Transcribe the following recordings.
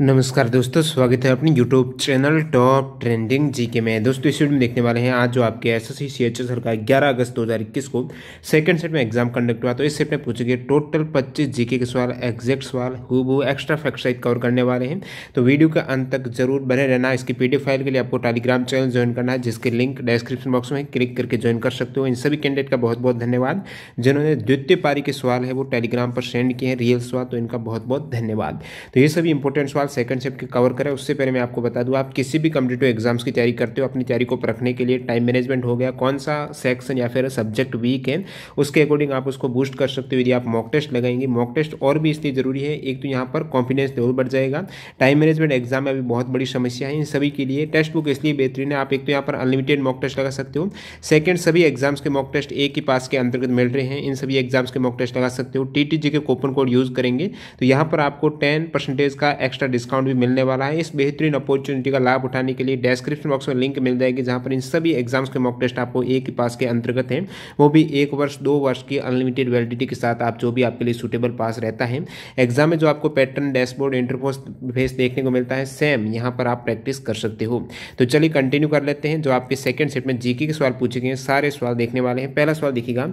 नमस्कार दोस्तों स्वागत है अपनी YouTube channel top trending GK में दोस्तों इस वीडियो में देखने वाले हैं आज जो आपके S S C C H S का ग्यारह अगस्त 2021 को सेकंड सेट में एग्जाम कंडक्ट हुआ तो इस सेट में पूछे गए टोटल 25 जीके के सवाल एग्जैक्ट सवाल हु एक्स्ट्रा फैक्ट कवर करने वाले हैं तो वीडियो का अंत तक जरूर बने रहना इसकी पी फाइल के लिए आपको टेलीग्राम चैनल ज्वाइन करना है जिसके लिंक डिस्क्रिप्शन बॉक्स में क्लिक करके ज्वाइन कर सकते हो इन सभी कैंडिडेट का बहुत बहुत धन्यवाद जिन्होंने द्वितीय पारी के सवाल है वो टेलीग्राम पर सेंड किए हैं रियल सवाल तो इनका बहुत बहुत धन्यवाद तो ये सभी इंपॉर्टेंट सवाल सवाल सेकंड शिफ्ट के कवर करें उससे पहले मैं आपको बता दूं आप किसी भी कम्पिटेटिव एग्जाम्स की तैयारी करते हो अपनी तैयारी को परखने के लिए टाइम मैनेजमेंट हो गया कौन सा सेक्शन या फिर सब्जेक्ट वीक है उसके अकॉर्डिंग आप उसको बूस्ट कर सकते हो यदि आप मॉक टेस्ट लगाएंगे मॉक टेस्ट और भी इसलिए ज़रूरी है एक तो यहाँ पर कॉन्फिडेंस लेवल बढ़ जाएगा टाइम मैनेजमेंट एग्जाम में अभी बहुत बड़ी समस्या है इन सभी के लिए टेस्ट बुक इसलिए बेहतरीन है आप एक तो यहाँ पर अनलिमिटेड मॉक टेस्ट लगा सकते हो सेकेंड सभी एग्जाम्स के मॉक टेस्ट एक ही पास के अंतर्गत मिल रहे हैं इन सभी एग्जाम्स के मॉक टेस्ट लगा सकते हो टी के कूपन कोड यूज़ करेंगे तो यहाँ पर आपको टेन परसेंटेज का एक्स्ट्रा डिस्काउंट भी मिलने वाला है इस बेहतरीन अपॉर्चुनिटी का लाभ उठाने के लिए डिस्क्रिप्शन बॉक्स में लिंक मिल जाएगी जहाँ पर इन सभी एग्जाम्स के मॉक टेस्ट आपको एक ही पास के अंतर्गत हैं वो भी एक वर्ष दो वर्ष की अनलिमिटेड वैलिडिटी के साथ आप जो भी आपके लिए सुटेबल पास रहता है एग्जाम में जो आपको पैटर्न डैशबोर्ड इंटरफोस फेस देखने को मिलता है सेम यहाँ पर आप प्रैक्टिस कर सकते हो तो चलिए कंटिन्यू कर लेते हैं जो आपके सेकेंड सेट में जीके के सवाल पूछे गए सारे सवाल देखने वाले हैं पहला सवाल देखिएगा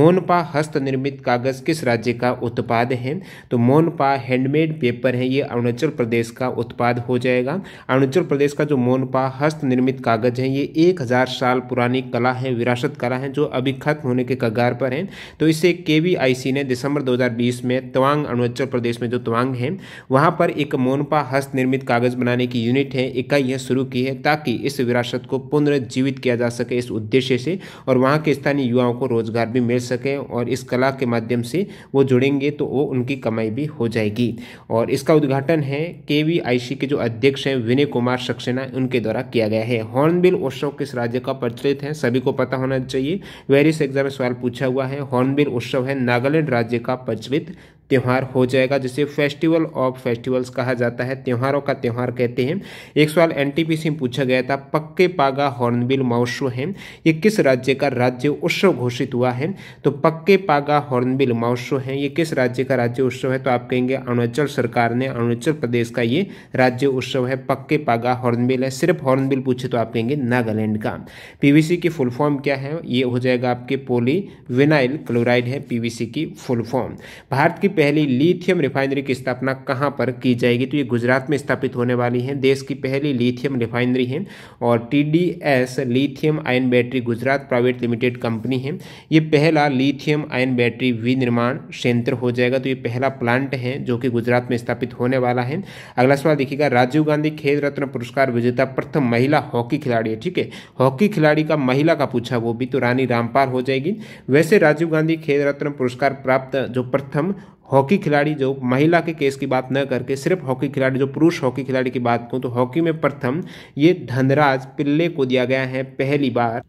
मोनपा हस्त निर्मित कागज किस राज्य का उत्पाद है तो मोनपा हैंडमेड पेपर है ये अरुणाचल प्रदेश प्रदेश का उत्पाद हो जाएगा अरुणाचल प्रदेश का जो मोनपा हस्त निर्मित कागज है ये एक हज़ार साल पुरानी कला है विरासत कला है जो अभी खत्म होने के कगार पर है तो इसे के ने दिसंबर दो में तवांग अरुणाचल प्रदेश में जो तवांग है वहाँ पर एक मोनपा हस्त निर्मित कागज बनाने की यूनिट है इकाई है शुरू की है ताकि इस विरासत को पुनर्जीवित किया जा सके इस उद्देश्य से और वहाँ के स्थानीय युवाओं को रोजगार भी मिल सके और इस कला के माध्यम से वो जुड़ेंगे तो वो उनकी कमाई भी हो जाएगी और इसका उद्घाटन है के के जो अध्यक्ष हैं विनय कुमार सक्सेना उनके द्वारा किया गया है हॉर्नबिल उत्सव किस राज्य का प्रचलित है सभी को पता होना चाहिए वेरिस एग्जाम में सवाल पूछा हुआ है हॉर्नबिल उत्सव है नागालैंड राज्य का प्रचलित त्यौहार हो जाएगा जिसे फेस्टिवल ऑफ फेस्टिवल्स कहा जाता है त्यौहारों का त्यौहार कहते हैं एक सवाल एनटीपीसी में पूछा गया था पक्के पागा हॉर्नबिल महोत्सव है ये किस राज्य का राज्य उत्सव घोषित हुआ है तो पक्के पागा हॉर्नबिल महोत्सव है ये किस राज्य का राज्य उत्सव है तो आप कहेंगे अरुणाचल सरकार ने अरुणाचल प्रदेश का ये राज्य उत्सव है पक्के पागा हॉर्नबिल है सिर्फ हॉर्नबिल पूछे तो आप कहेंगे नागालैंड का पीवीसी की फुल फॉर्म क्या है ये हो जाएगा आपके पोली विनाइल क्लोराइड है पीवीसी की फुल फॉर्म भारत की पहली लिथियम रिफाइनरी की स्थापना कहाँ पर की जाएगी तो ये गुजरात में स्थापित होने वाली है देश की पहली लिथियम रिफाइनरी है और TDS lithium ion battery Gujarat private limited company है ये पहला लिथियम आयन बैटरी विनिर्माण क्षेत्र हो जाएगा तो ये पहला प्लांट है जो कि गुजरात में स्थापित होने वाला है अगला सवाल देखिएगा राजीव गांधी खेल रत्न पुरस्कार विजेता प्रथम महिला हॉकी खिलाड़ी है ठीक है हॉकी खिलाड़ी का महिला का पूछा वो भी तो रानी रामपाल हो जाएगी वैसे राजीव गांधी खेल रत्न पुरस्कार प्राप्त जो प्रथम हॉकी खिलाड़ी जो महिला के केस की बात न करके सिर्फ हॉकी खिलाड़ी जो पुरुष हॉकी खिलाड़ी की बात करूँ तो हॉकी में प्रथम ये धनराज पिल्ले को दिया गया है पहली बार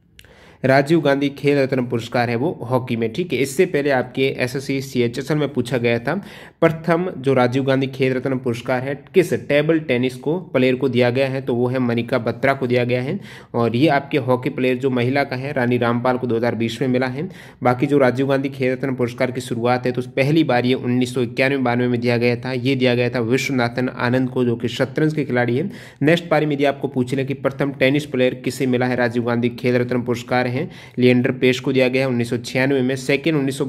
राजीव गांधी खेल रत्न पुरस्कार है वो हॉकी में ठीक है इससे पहले आपके एस एस सी में पूछा गया था प्रथम जो राजीव गांधी खेल रत्न पुरस्कार है किस टेबल टेनिस को प्लेयर को दिया गया है तो वो है मनिका बत्रा को दिया गया है और ये आपके हॉकी प्लेयर जो महिला का है रानी रामपाल को दो में मिला है बाकी जो राजीव गांधी खेल रत्न पुरस्कार की शुरुआत है तो पहली बार ये उन्नीस सौ इक्यानवे बानवे में दिया गया था ये दिया गया था विश्वनाथन आनंद को जो कि शतरंज के खिलाड़ी है नेक्स्ट बारी में यदि आपको पूछ लें कि प्रथम टेनिस प्लेयर किसे मिला है राजीव गांधी खेल रत्न पुरस्कार रहे हैं लिएंडर पेश को दिया गया है उन्नीस में सेकेंड उन्नीस सौ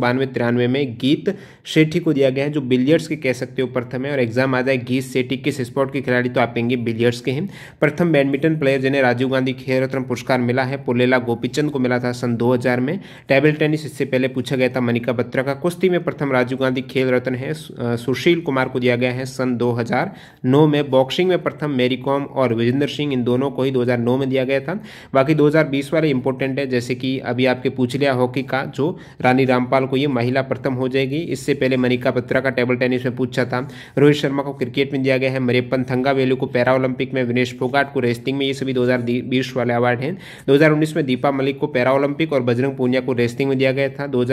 में गीत सेठी को दिया गया है जो बिलियर्ड्स के कह सकते हो प्रथम है और एग्जाम आ जाए गीत सेठी किस स्पोर्ट के खिलाड़ी तो आप कहेंगे बिलियर्ड्स के हैं प्रथम बैडमिंटन प्लेयर जिन्हें राजीव गांधी खेल रत्न पुरस्कार मिला है पुलेला गोपीचंद को मिला था सन दो में टेबल टेनिस इससे पहले पूछा गया था मनिका बत्रा का कुश्ती में प्रथम राजीव गांधी खेल रत्न है सुशील कुमार को दिया गया है सन दो में बॉक्सिंग में प्रथम मेरी कॉम और विजेंद्र सिंह इन दोनों को ही 2009 में दिया गया था बाकी 2020 वाले इंपोर्टेंट है जैसे कि अभी आपके पूछ लिया हॉकी का जो रानी रामपाल को ये महिला प्रथम हो जाएगी इससे पहले मनिका बत्रा का टेबल टेनिस में पूछा था रोहित शर्मा को क्रिकेट में दिया गया है मरियपन थंगा वेलू को पैरा ओलंपिक में विनेश फोगाट को रेस्टिंग में ये सभी दो वाले अवार्ड हैं दो में दीपा मलिक को पैरा ओलंपिक और बजरंग पूनिया को रेस्टिंग में दिया गया था दो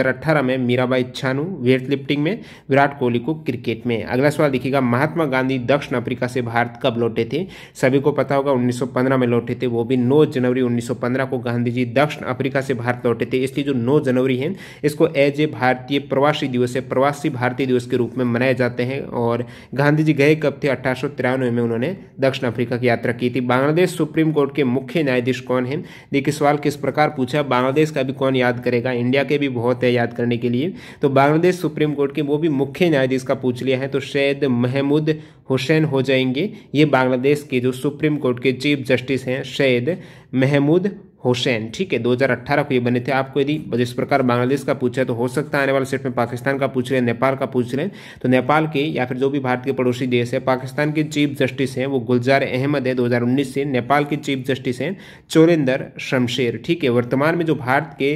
में मीराबाई छानू वेट लिफ्टिंग में विराट कोहली को क्रिकेट में अगला सवाल देखिएगा महात्मा गांधी दक्षिण अफ्रीका से भारत कब लौटे थे सभी को पता होगा 1915 में लौटे थे वो भी 9 जनवरी 1915 को गांधी जी दक्षिण अफ्रीका से भारत लौटे थे इसलिए जो नौ जनवरी है इसको एज ए भारतीय प्रवासी दिवस है प्रवासी भारतीय दिवस के रूप में मनाए जाते हैं और गांधी जी गए कब थे अठारह में उन्होंने दक्षिण अफ्रीका की यात्रा की थी बांग्लादेश सुप्रीम कोर्ट के मुख्य न्यायाधीश कौन है देखिए सवाल किस प्रकार पूछा बांग्लादेश का भी कौन याद करेगा इंडिया के भी बहुत है याद करने के लिए तो बांग्लादेश सुप्रीम कोर्ट के वो भी मुख्य न्यायाधीश का पूछ लिया है तो शैद महमूद हुसैन हो जाएंगे ये बांग्लादेश के जो सुप्रीम कोर्ट के चीफ जस्टिस हैं शैद महमूद हुसैन ठीक है 2018 को ये बने थे आपको यदि जिस प्रकार बांग्लादेश का पूछा तो हो सकता है आने वाले सेट में पाकिस्तान का पूछ रहे हैं नेपाल का पूछ रहे हैं तो नेपाल के या फिर जो भी भारत के पड़ोसी देश है पाकिस्तान के चीफ जस्टिस हैं वो गुलजार अहमद है 2019 से नेपाल के चीफ जस्टिस हैं चोरेंदर शमशेर ठीक है वर्तमान में जो भारत के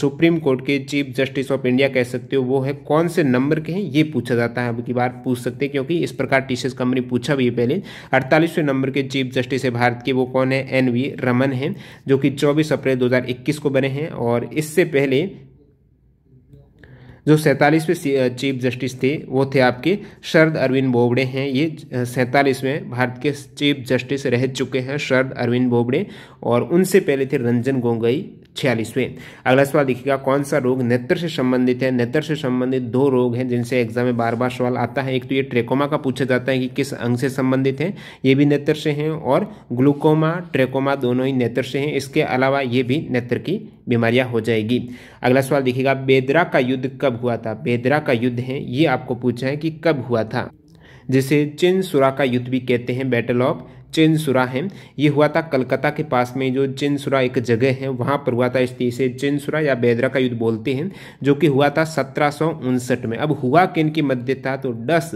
सुप्रीम कोर्ट के चीफ जस्टिस ऑफ इंडिया कह सकते हो वो है कौन से नंबर के हैं ये पूछा जाता है अब की बार पूछ सकते हैं क्योंकि इस प्रकार टीसीएस कंपनी पूछा भी है पहले अड़तालीसवें नंबर के चीफ जस्टिस है भारत के वो कौन है एन वी रमन हैं जो कि चौबीस अप्रैल दो को बने हैं और इससे पहले जो सैंतालीसवें चीफ जस्टिस थे वो थे आपके शरद अरविंद बोबड़े हैं ये सैंतालीसवें भारत के चीफ जस्टिस रह चुके हैं शरद अरविंद बोबड़े और उनसे पहले थे रंजन गोगोई छियालीसवें अगला सवाल देखिएगा कौन सा रोग नेत्र से संबंधित है नेत्र से संबंधित दो रोग हैं जिनसे एग्जाम में बार बार सवाल आता है एक तो ये ट्रेकोमा का पूछा जाता है कि किस अंग से संबंधित है ये भी नेत्र से हैं और ग्लूकोमा ट्रेकोमा दोनों ही नेत्र से हैं इसके अलावा ये भी नेत्र की बीमारियां हो जाएगी अगला सवाल देखिएगा बेदरा का युद्ध कब हुआ था बेदरा का युद्ध है ये आपको पूछा है कि कब हुआ था जिसे चिन सुरा का युद्ध भी कहते हैं बैटल ऑफ चिनसुरा है ये हुआ था कलकत्ता के पास में जो चिनसुरा एक जगह है वहाँ पर हुआ था इस इसे चिनसुरा या बेदरा का युद्ध बोलते हैं जो कि हुआ था सत्रह में अब हुआ किन की मध्य था तो डस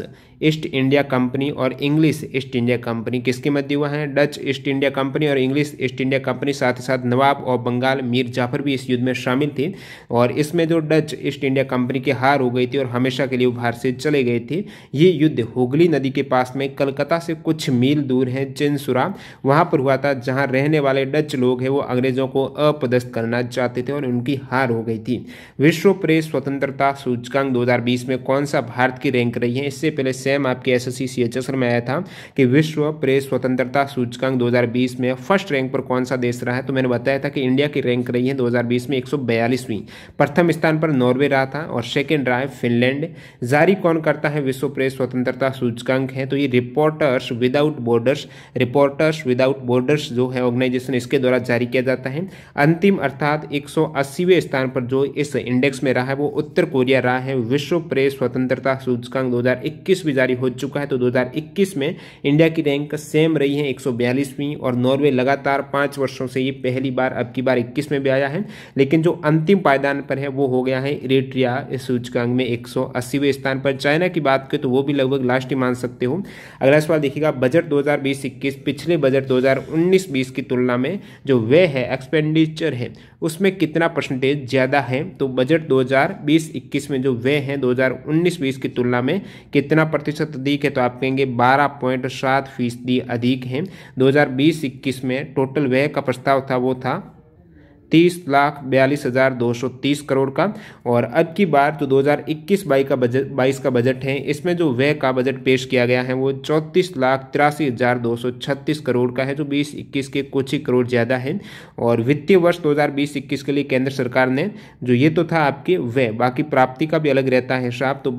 ईस्ट इंडिया कंपनी और इंग्लिश ईस्ट इंडिया कंपनी किसके मध्य हुआ है डच ईस्ट इंडिया कंपनी और इंग्लिश ईस्ट इंडिया कंपनी साथ ही साथ नवाब और बंगाल मीर जाफर भी इस युद्ध में शामिल थे और इसमें जो डच ईस्ट इंडिया कंपनी की हार हो गई थी और हमेशा के लिए उभार से चले गए थे ये युद्ध हुगली नदी के पास में कलकत्ता से कुछ मील दूर है चेंसुरा वहाँ पर हुआ था जहाँ रहने वाले डच लोग हैं वो अंग्रेजों को अपदस्थ करना चाहते थे और उनकी हार हो गई थी विश्व प्रेस स्वतंत्रता सूचकांक 2020 में कौन सा भारत की रैंक रही है इससे पहले सेम आपके एस एस सी में आया था कि विश्व प्रेस स्वतंत्रता सूचकांक दो में फर्स्ट रैंक पर कौन सा देश रहा है तो मैंने बताया था कि इंडिया की रैंक रही है दो में एक प्रथम स्थान पर नॉर्वे रहा था और सेकेंड रहा है फिनलैंड जारी कौन करता है विश्व प्रेस स्वतंत्रता सूचकांक है तो ये reporters without borders reporters without borders जो है ऑर्गेनाइजेशन इसके द्वारा जारी किया जाता है अंतिम अर्थात एक स्थान पर जो इस इंडेक्स में रहा है वो उत्तर कोरिया रहा है विश्व प्रेस स्वतंत्रता सूचकांक 2021 भी जारी हो चुका है तो 2021 में इंडिया की रैंक सेम रही है एक और नॉर्वे लगातार पाँच वर्षों से ये पहली बार अब की बार इक्कीस में भी आया है लेकिन जो अंतिम पायदान पर है वो हो गया है इरेट्रिया इस सूचकांक में एक स्थान पर चाइना की बात करें तो वो भी लगभग लास्ट ही मान सकते हो अगला सवाल देखिएगा बजट दो हज़ार इक्कीस पिछले बजट 2019-20 की तुलना में जो वे है एक्सपेंडिचर है उसमें कितना परसेंटेज ज़्यादा है तो बजट 2020-21 में जो वे हजार 2019-20 की तुलना में कितना प्रतिशत अधिक है तो आप कहेंगे बारह पॉइंट सात फीसदी अधिक है 2020-21 में टोटल व्यय का प्रस्ताव था वो था तीस लाख बयालीस हज़ार दो सौ तीस करोड़ का और अब की बार जो दो हजार इक्कीस बाई का बजट बाईस का बजट है इसमें जो व्यय का बजट पेश किया गया है वो चौंतीस लाख तिरासी हज़ार दो सौ छत्तीस करोड़ का है जो बीस इक्कीस के कुछ ही करोड़ ज़्यादा है और वित्तीय वर्ष दो हजार बीस इक्कीस के लिए केंद्र सरकार ने जो ये तो था आपके व्यय बाकी प्राप्ति का भी अलग रहता है साहब तो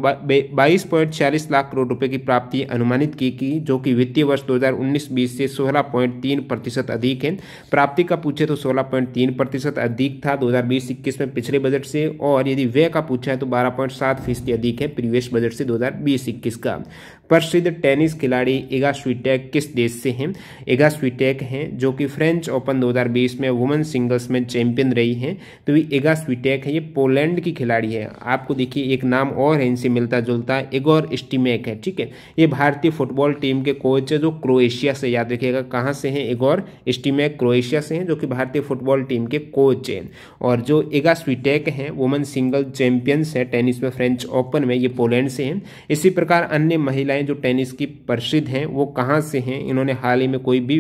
बाईस पॉइंट छियालीस लाख करोड़ रुपये की प्राप्ति अनुमानित की गई जो कि वित्तीय वर्ष दो हजार उन्नीस बीस से सोलह पॉइंट तीन प्रतिशत अधिक है प्राप्ति का पूछे तो सोलह पॉइंट तीन प्रतिशत प्रतिशत अधिक था बीस इक्कीस में पिछले बजट से और यदि व्यय का पूछा है तो बारह पॉइंट सात फीसदी अधिक है प्रीवियस बजट से बीस इक्कीस का प्रसिद्ध टेनिस खिलाड़ी एगा स्वीटेक किस देश से हैं एगा स्वीटेक हैं जो कि फ्रेंच ओपन 2020 में वुमेन सिंगल्स में चैंपियन रही हैं तो ये एगा स्वीटेक है ये पोलैंड की खिलाड़ी है आपको देखिए एक नाम और है इनसे मिलता जुलता एगोर स्टीमेक है ठीक है ये भारतीय फुटबॉल टीम के कोच है जो क्रोएशिया से याद रखिएगा कहाँ से हैं एगोर स्टीमेक क्रोएशिया से हैं जो कि भारतीय फुटबॉल टीम के कोच हैं और जो एगा स्वीटेक हैं वुमेन सिंगल चैंपियंस है टेनिस में फ्रेंच ओपन में ये पोलैंड से हैं इसी प्रकार अन्य महिलाएं महिलाएं जो टेनिस की प्रसिद्ध हैं वो कहाँ से हैं इन्होंने हाल ही में कोई भी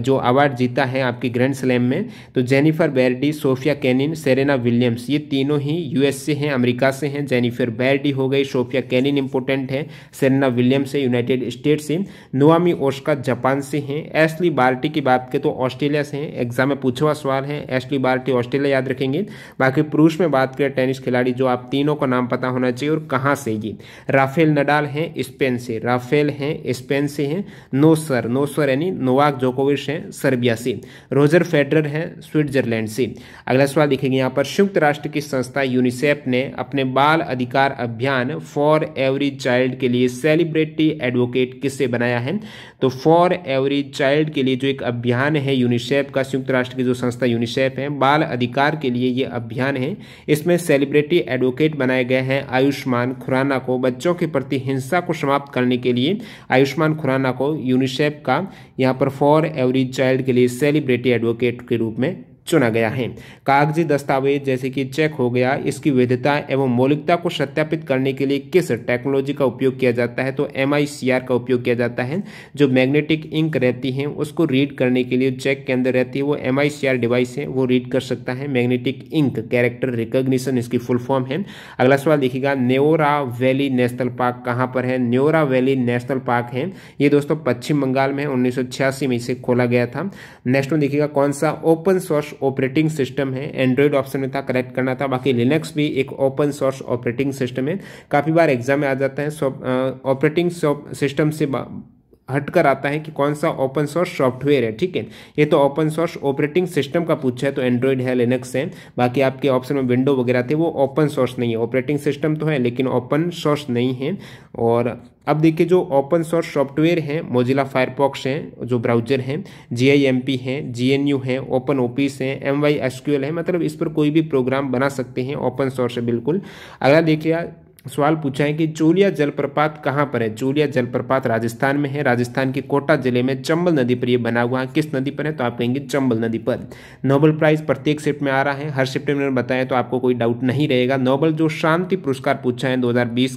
जो अवार्ड जीता है आपकी ग्रैंड स्लैम में तो Jennifer Brady Sofia Kenin Serena Williams ये तीनों ही यूएस से हैं अमेरिका से हैं जेनिफर बैरडी हो गई सोफिया कैनिन इंपोर्टेंट है सेरेना विलियम्स है यूनाइटेड स्टेट से नोआमी ओस्का जापान से हैं एसली बाल्टी की बात करें तो ऑस्ट्रेलिया से हैं एग्जाम में पूछा हुआ सवाल है एसली बाल्टी ऑस्ट्रेलिया याद रखेंगे बाकी पुरुष में बात करें टेनिस खिलाड़ी जो आप तीनों का नाम पता होना चाहिए और कहाँ से ये राफेल नडाल हैं स्पेन से राफेल हैं स्पेन से हैं नोसर नोसर यानी नोवाक जोकोविच हैं सर्बिया से रोजर फेडरर हैं स्विट्जरलैंड से अगला सवाल देखेंगे यहाँ पर संयुक्त राष्ट्र की संस्था यूनिसेफ ने अपने बाल अधिकार अभियान फॉर एवरी चाइल्ड के लिए सेलिब्रिटी एडवोकेट किससे बनाया है तो फॉर एवरी चाइल्ड के लिए जो एक अभियान है यूनिसेफ का संयुक्त राष्ट्र की जो संस्था यूनिसेफ है बाल अधिकार के लिए ये अभियान है इसमें सेलिब्रिटी एडवोकेट बनाए गए हैं आयुष्मान खुराना को बच्चों के प्रति हिंसा को समाप्त करने के लिए आयुष्मान खुराना को यूनिसेफ का यहाँ पर फॉर एवरी चाइल्ड के लिए सेलिब्रिटी एडवोकेट के रूप में चुना गया है कागजी दस्तावेज जैसे कि चेक हो गया इसकी वैधता एवं मौलिकता को सत्यापित करने के लिए किस टेक्नोलॉजी का उपयोग किया जाता है तो एम का उपयोग किया जाता है जो मैग्नेटिक इंक रहती है उसको रीड करने के लिए चेक के अंदर रहती है वो एम डिवाइस है वो रीड कर सकता है मैग्नेटिक इंक कैरेक्टर रिकोग्निशन इसकी फुल फॉर्म है अगला सवाल देखिएगा नेोरा वैली नेशनल पार्क कहाँ पर है न्योरा वैली नेशनल पार्क है ये दोस्तों पश्चिम बंगाल में उन्नीस में इसे खोला गया था नेक्स्ट में देखिएगा कौन सा ओपन सोर्स ऑपरेटिंग सिस्टम है एंड्रॉयड ऑप्शन में था करेक्ट करना था बाकी लिनक्स भी एक ओपन सोर्स ऑपरेटिंग सिस्टम है काफ़ी बार एग्जाम में आ जाता है ऑपरेटिंग सिस्टम uh, से हटकर आता है कि कौन सा ओपन सोर्स सॉफ्टवेयर है ठीक है ये तो ओपन सोर्स ऑपरेटिंग सिस्टम का पूछा है तो एंड्रॉयड है लिनक्स है बाकी आपके ऑप्शन में विंडो वगैरह थे वो ओपन सोर्स नहीं है ऑपरेटिंग सिस्टम तो है लेकिन ओपन सोर्स नहीं है और अब देखिए जो ओपन सोर्स सॉफ्टवेयर हैं मोजिला फायरपॉक्स हैं जो ब्राउजर हैं जी आई एम पी हैं जी एन यू हैं ओपन ओपीस हैं M Y S Q L है मतलब इस पर कोई भी प्रोग्राम बना सकते हैं ओपन सोर्स है बिल्कुल अगला देखिए सवाल पूछा है कि चूलिया जलप्रपात कहाँ पर है चूलिया जलप्रपात राजस्थान में है राजस्थान के कोटा जिले में चंबल नदी पर यह बना हुआ है किस नदी पर है तो आप कहेंगे चंबल नदी पर नोबल प्राइज प्रत्येक शिफ्ट में आ रहा है हर शिफ्ट में बताया तो आपको कोई डाउट नहीं रहेगा नोबल जो शांति पुरस्कार पूछा है दो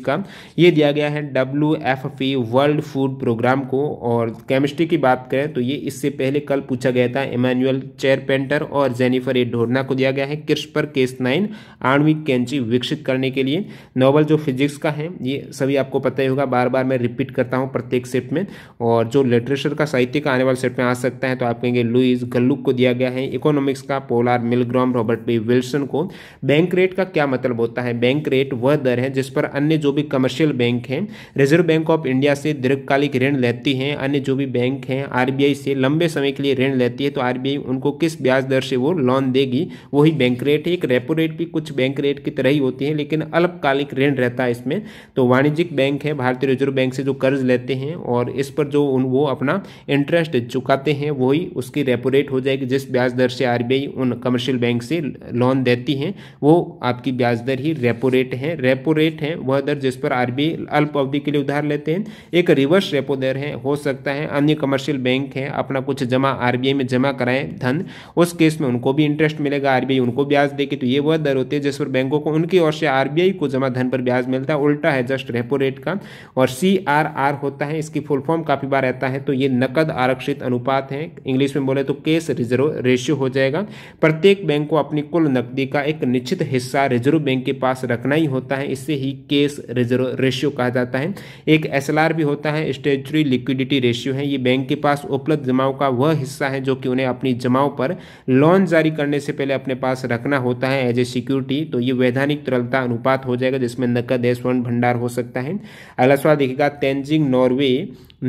का ये दिया गया है W F P World Food Programme को और केमिस्ट्री की बात करें तो ये इससे पहले कल पूछा गया था इमान्युअल चेयरपेंटर और जेनिफर ए ढोरना को दिया गया है पर केस नाइन आणविक कैंची विकसित करने के लिए नोबल जो फिजिक्स का है ये सभी आपको पता ही होगा बार बार मैं रिपीट करता हूँ प्रत्येक सेट में और जो लिटरेचर का साहित्य का आने वाले सेट में आ सकता है तो आप कहेंगे लुइस गल्लुक को दिया गया है इकोनॉमिक्स का Paul Milgrom Robert B Wilson को बैंक रेट का क्या मतलब होता है बैंक रेट वह दर है जिस पर अन्य जो भी कमर्शियल बैंक हैं रिजर्व बैंक ऑफ इंडिया से दीर्घकालिक ऋण लेती हैं अन्य जो भी बैंक हैं आर से लंबे समय के लिए ऋण लेती है तो आर उनको किस ब्याज दर से वो लोन देगी वही बैंक रेट एक रेपो रेट भी कुछ बैंक रेट की तरह ही होती है लेकिन अल्पकालिक ऋण रहता है इसमें तो वाणिज्यिक बैंक है भारतीय रिजर्व बैंक से जो कर्ज लेते हैं और इस पर जो उन वो अपना इंटरेस्ट चुकाते हैं वही उसकी रेपो रेट हो जाएगी जिस ब्याज दर से आर उन कमर्शियल बैंक से लोन देती हैं वो आपकी ब्याज दर ही रेपो रेट है रेपो रेट है वह दर जिस पर आर अल्प अवधि के लिए उधार लेते हैं एक रिवर्स रेपो दर है हो सकता है अन्य कमर्शियल बैंक है अपना कुछ जमा आर में जमा कराएं धन उस केस में उनको भी इंटरेस्ट मिलेगा आरबीआई उनको ब्याज देगी तो ये वह दर होती है जिस पर बैंकों को उनकी ओर से आरबीआई को जमा धन पर ब्याज ब्याज मिलता है उल्टा है जस्ट रेपो रेट का और सी आर आर होता है इसकी फुल फॉर्म काफ़ी बार रहता है तो ये नकद आरक्षित अनुपात है इंग्लिश में बोले तो केस रिजर्व रेशियो हो जाएगा प्रत्येक बैंक को अपनी कुल नकदी का एक निश्चित हिस्सा रिजर्व बैंक के पास रखना ही होता है इससे ही केस रिजर्व रेशियो कहा जाता है एक एस भी होता है स्टेचुरी लिक्विडिटी रेशियो है ये बैंक के पास उपलब्ध जमाओं का वह हिस्सा है जो कि उन्हें अपनी जमाओं पर लोन जारी करने से पहले अपने पास रखना होता है एज ए सिक्योरिटी तो ये वैधानिक तरलता अनुपात हो जाएगा जिसमें नकद का देश वन भंडार हो सकता है अगला सवाल देखिएगा Tenzing Norgay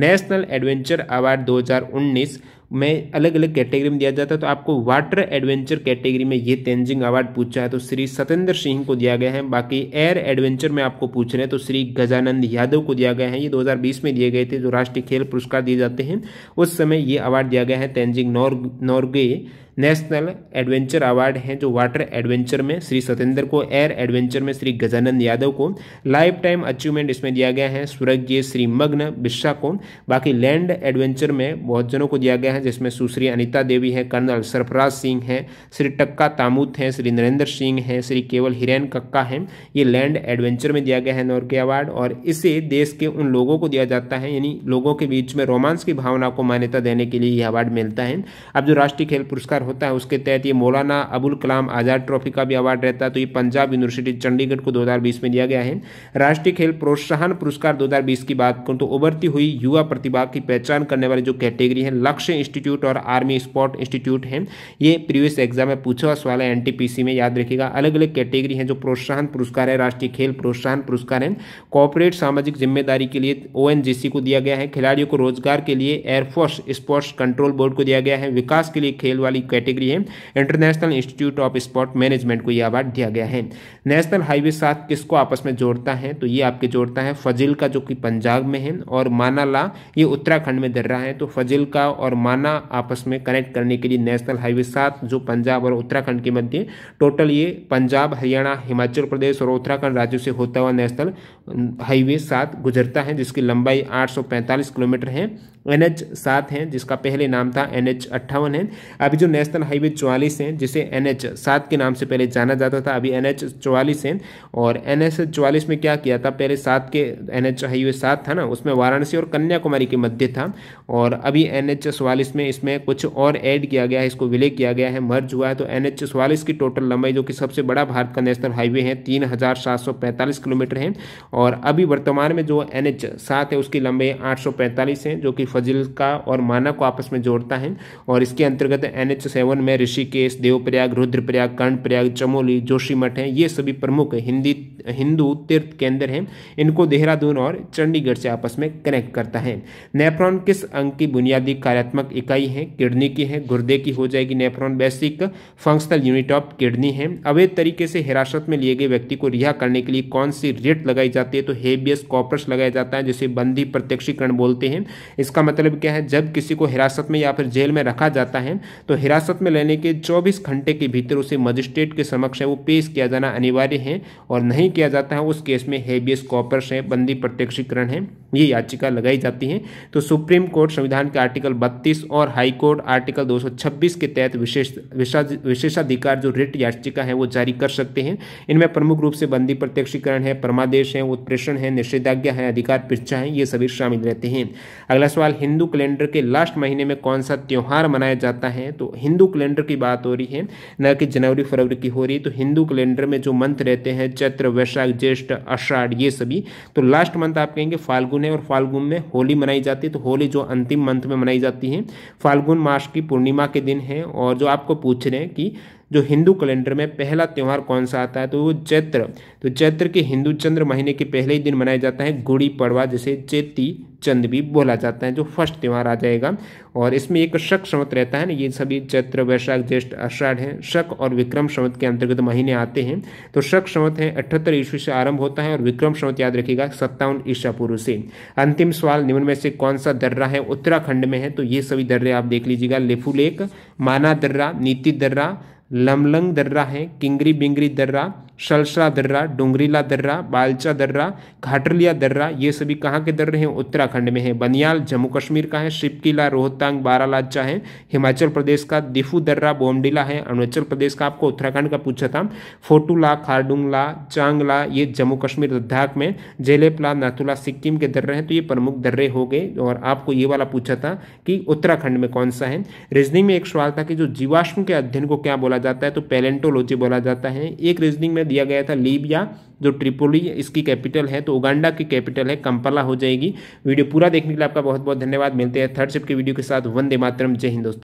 national adventure award 2019 में अलग अलग कैटेगरी में दिया जाता है तो आपको वाटर एडवेंचर कैटेगरी में ये तेंजिंग अवार्ड पूछा है तो श्री सतेंद्र सिंह को दिया गया है बाकी एयर एडवेंचर में आपको पूछ रहे हैं तो श्री गजानंद यादव को दिया गया है ये 2020 में दिए गए थे जो राष्ट्रीय खेल पुरस्कार दिए जाते हैं उस समय ये अवार्ड दिया गया है Tenzing Norgay national adventure award हैं जो वाटर एडवेंचर में श्री सत्येंद्र को एयर एडवेंचर में श्री गजानंद यादव को लाइफ टाइम अचीवमेंट इसमें दिया गया है स्वर्गीय श्री मग्न बिस्सा को बाकी लैंड एडवेंचर में बहुत जनों को दिया गया है जिसमें सुश्री अनिता देवी है कर्नल सरफराज सिंह हैं श्री टक्का तामूत हैं श्री नरेंद्र सिंह हैं श्री केवल हिरैन कक्का हैं ये लैंड एडवेंचर में दिया गया है नॉर्के अवार्ड और इसे देश के उन लोगों को दिया जाता है यानी लोगों के बीच में रोमांस की भावना को मान्यता देने के लिए यह अवार्ड मिलता है अब जो राष्ट्रीय खेल पुरस्कार होता है उसके तहत ये मौलाना अबुल कलाम आज़ाद ट्रॉफी का भी अवार्ड रहता है तो ये पंजाब यूनिवर्सिटी चंडीगढ़ को 2020 में दिया गया है राष्ट्रीय खेल प्रोत्साहन पुरस्कार 2020 की बात करूँ तो उभरती हुई युवा प्रतिभा की पहचान करने वाली जो कैटेगरी है लक्ष्य इंस्टीट्यूट और आर्मी स्पोर्ट इंस्टीट्यूट है ये प्रीवियस एग्जाम में पूछा सवाल है एन में याद रखेगा अलग अलग कैटेगरी है जो प्रोत्साहन पुरस्कार है राष्ट्रीय खेल प्रोत्साहन पुरस्कार है कॉपोरेट सामाजिक जिम्मेदारी के लिए ओ को दिया गया है खिलाड़ियों को रोजगार के लिए एयरफोर्स स्पोर्ट्स कंट्रोल बोर्ड को दिया गया है विकास के लिए खेल वाली कैटेगरी है international institute of sport management को यह अवार्ड दिया गया है नेशनल हाईवे सात किसको आपस में जोड़ता है तो ये आपके जोड़ता है फजिल का जो कि पंजाब में है और मानाला ये उत्तराखंड में दर रहा है तो फजिल का और माना आपस में कनेक्ट करने के लिए नेशनल हाईवे सात जो पंजाब और उत्तराखंड के मध्य टोटल ये पंजाब हरियाणा हिमाचल प्रदेश और उत्तराखंड राज्यों से होता हुआ नेशनल हाईवे सात गुजरता है जिसकी लंबाई 845 किलोमीटर है एन एच सात है जिसका पहले नाम था एन एच अट्ठावन है अभी जो नेशनल हाईवे चौवालीस है जिसे एन एच सात के नाम से पहले जाना जाता था अभी एन एच चौवालीस है और एन एच चौवालीस में क्या किया था पहले सात के एन एच हाईवे सात था ना उसमें वाराणसी और कन्याकुमारी के मध्य था और अभी एन एच चौवालीस में इसमें कुछ और ऐड किया गया है इसको विलय किया गया है मर्ज हुआ है तो एन एच चौवालीस की टोटल लंबाई जो कि सबसे बड़ा भारत का नेशनल हाईवे है तीन हज़ार सात सौ पैंतालीस किलोमीटर है और अभी वर्तमान में जो एन एच सात है उसकी लंबाई आठ सौ पैंतालीस है जो कि फजिल का और माना को आपस में जोड़ता है और इसके अंतर्गत एन एच सेवन में ऋषिकेश देवप्रयाग रुद्रप्रयाग कर्णप्रयाग चमोली जोशीमठ हैं ये सभी प्रमुख हिंदी हिंदू तीर्थ केंद्र हैं इनको देहरादून और चंडीगढ़ से आपस में कनेक्ट करता है नेफ्रॉन किस अंग की बुनियादी कार्यात्मक इकाई है किडनी की है गुर्दे की हो जाएगी nephron basic functional unit of kidney है अवैध तरीके से हिरासत में लिए गए व्यक्ति को रिहा करने के लिए कौन सी रेट लगाई जाती है तो हेबियस कॉपर्स लगाया जाता है जिसे बंदी प्रत्यक्षीकरण बोलते हैं इसका मतलब क्या है जब किसी को हिरासत में या फिर जेल में रखा जाता है तो हिरासत हिरासत में लेने के 24 घंटे के भीतर उसे मजिस्ट्रेट के समक्ष है वो पेश किया जाना अनिवार्य है और नहीं किया जाता है उस केस में हैबियस कॉपर्स है बंदी प्रत्यक्षीकरण है ये याचिका लगाई जाती है तो सुप्रीम कोर्ट संविधान के आर्टिकल बत्तीस और हाईकोर्ट आर्टिकल 226 के तहत विशेष विशेषाधिकार जो रिट याचिका है वो जारी कर सकते हैं इनमें प्रमुख रूप से बंदी प्रत्यक्षीकरण है परमादेश है उत्प्रेषण है निषेधाज्ञा है अधिकार पृच्छा है ये सभी शामिल रहते हैं अगला सवाल हिंदू कैलेंडर के लास्ट महीने में कौन सा त्यौहार मनाया जाता है तो हिंदू कैलेंडर की बात हो रही है न कि जनवरी फरवरी की हो रही है तो हिंदू कैलेंडर में जो मंथ रहते हैं चैत्र वैशाख ज्येष्ठ अषाढ़ ये सभी तो लास्ट मंथ आप कहेंगे फाल्गुन है और फाल्गुन में होली मनाई जाती है तो होली जो अंतिम मंथ में मनाई जाती है फाल्गुन मास की पूर्णिमा के दिन है और जो आपको पूछ रहे हैं कि जो हिंदू कैलेंडर में पहला त्यौहार कौन सा आता है तो वो चैत्र तो चैत्र के हिंदू चंद्र महीने के पहले ही दिन मनाया जाता है गुड़ी पड़वा जिसे चेती चंद भी बोला जाता है जो फर्स्ट त्यौहार आ जाएगा और इसमें एक शक संवत रहता है ना ये सभी चैत्र वैशाख ज्येष्ठ आषाढ़ हैं शक और विक्रम संवत के अंतर्गत महीने आते हैं तो शक संवत है अठहत्तर ईस्वी से आरंभ होता है और विक्रम संवत याद रखिएगा सत्तावन ईसा पूर्व से अंतिम सवाल निम्न में से कौन सा दर्रा है उत्तराखंड में है तो ये सभी दर्रे आप देख लीजिएगा लेफू लेक माना दर्रा नीति दर्रा लमलंग दर्रा है किंगरी बिंगरी दर्रा शलशरा दर्रा डोंगरीला दर्रा बालचा दर्रा घाटरलिया दर्रा ये सभी कहाँ के दर्रे हैं उत्तराखंड में है बनियाल जम्मू कश्मीर का है शिपकिला रोहतांग बारालाचा है हिमाचल प्रदेश का दिफू दर्रा बोमडिला है अरुणाचल प्रदेश का आपको उत्तराखंड का पूछा था फोटूला खारडुंगला चांगला ये जम्मू कश्मीर लद्दाख में जेलेपला नाथुला सिक्किम के दर्रे हैं तो ये प्रमुख दर्रे हो गए और आपको ये वाला पूछा था कि उत्तराखंड में कौन सा है रीजनिंग में एक सवाल था कि जो जीवाश्म के अध्ययन को क्या बोला जाता है तो पेलेंटोलॉजी बोला जाता है एक रीजनिंग में दिया गया था लीबिया जो ट्रिपोली इसकी कैपिटल है तो उगांडा की कैपिटल है कंपाला हो जाएगी वीडियो पूरा देखने के लिए आपका बहुत बहुत धन्यवाद मिलते हैं थर्ड शिफ्ट की वीडियो के साथ वंदे मातरम जय हिंद